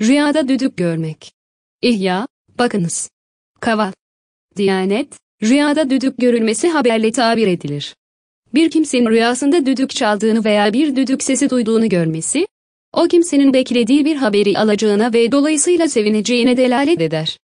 Rüyada düdük görmek. İhya, bakınız. Kaval. Diyanet, rüyada düdük görülmesi haberle tabir edilir. Bir kimsenin rüyasında düdük çaldığını veya bir düdük sesi duyduğunu görmesi, o kimsenin beklediği bir haberi alacağına ve dolayısıyla sevineceğine delalet eder.